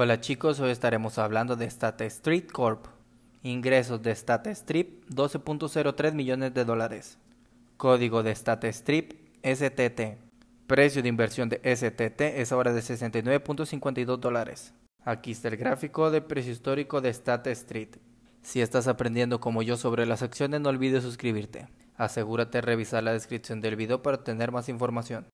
Hola chicos, hoy estaremos hablando de State Street Corp. Ingresos de State Strip 12.03 millones de dólares. Código de State STT. Precio de inversión de STT es ahora de 69.52 dólares. Aquí está el gráfico de precio histórico de State Street. Si estás aprendiendo como yo sobre las acciones no olvides suscribirte. Asegúrate de revisar la descripción del video para obtener más información.